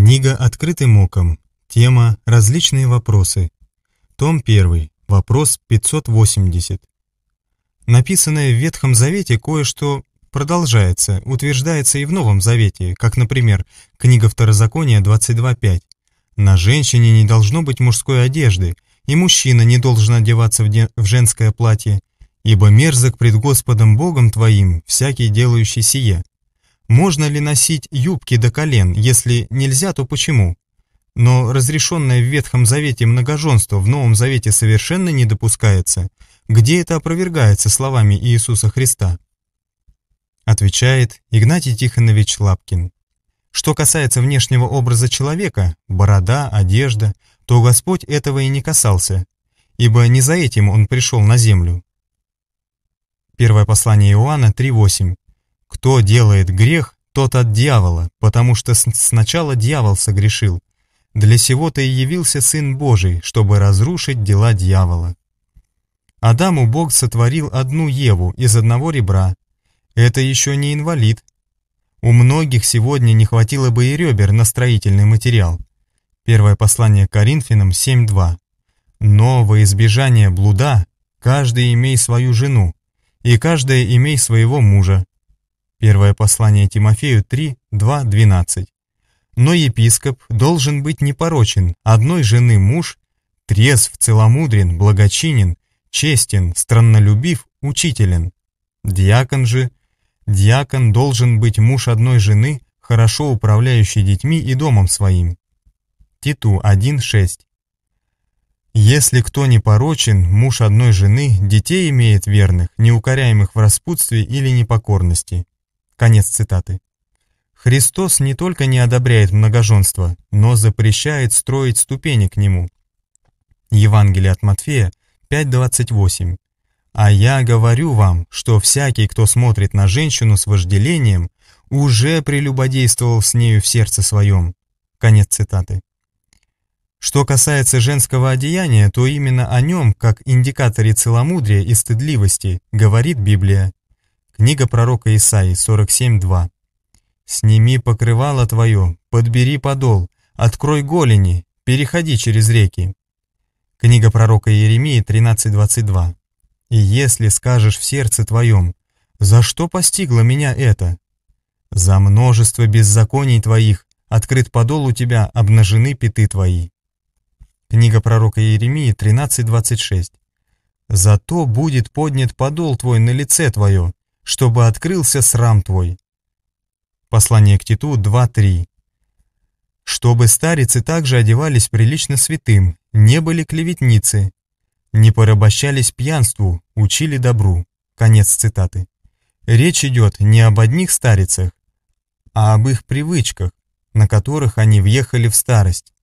Книга «Открытым оком». Тема «Различные вопросы». Том 1. Вопрос 580. Написанное в Ветхом Завете кое-что продолжается, утверждается и в Новом Завете, как, например, книга Второзакония 22.5. «На женщине не должно быть мужской одежды, и мужчина не должен одеваться в, в женское платье, ибо мерзок пред Господом Богом твоим всякий делающий сие». Можно ли носить юбки до колен, если нельзя, то почему? Но разрешенное в Ветхом Завете многоженство в Новом Завете совершенно не допускается. Где это опровергается словами Иисуса Христа? Отвечает Игнатий Тихонович Лапкин. Что касается внешнего образа человека, борода, одежда, то Господь этого и не касался, ибо не за этим Он пришел на землю. Первое послание Иоанна 3.8. Кто делает грех, тот от дьявола, потому что сначала дьявол согрешил. Для сего-то и явился Сын Божий, чтобы разрушить дела дьявола. Адаму Бог сотворил одну Еву из одного ребра. Это еще не инвалид. У многих сегодня не хватило бы и ребер на строительный материал. Первое послание Коринфянам 7.2. Но во избежание блуда каждый имей свою жену, и каждая имей своего мужа, Первое послание Тимофею 3, 2, 12. Но епископ должен быть непорочен, одной жены муж, трезв, целомудрен, благочинен, честен, страннолюбив, учителен. Диакон же, диакон должен быть муж одной жены, хорошо управляющий детьми и домом своим. Титу 1.6 «Если кто непорочен, муж одной жены, детей имеет верных, неукоряемых в распутстве или непокорности, Конец цитаты. Христос не только не одобряет многоженство, но запрещает строить ступени к нему. Евангелие от Матфея 5.28. «А я говорю вам, что всякий, кто смотрит на женщину с вожделением, уже прелюбодействовал с нею в сердце своем». Конец цитаты. Что касается женского одеяния, то именно о нем, как индикаторе целомудрия и стыдливости, говорит Библия. Книга пророка Исаии 47.2. «Сними покрывало твое, подбери подол, открой голени, переходи через реки». Книга пророка Иеремии 13.22. «И если скажешь в сердце твоем, за что постигло меня это? За множество беззаконий твоих, открыт подол у тебя, обнажены пяты твои». Книга пророка Иеремии 13.26. «Зато будет поднят подол твой на лице твое, чтобы открылся срам твой». Послание к Титу 2.3. «Чтобы старицы также одевались прилично святым, не были клеветницы, не порабощались пьянству, учили добру». Конец цитаты. Речь идет не об одних старицах, а об их привычках, на которых они въехали в старость.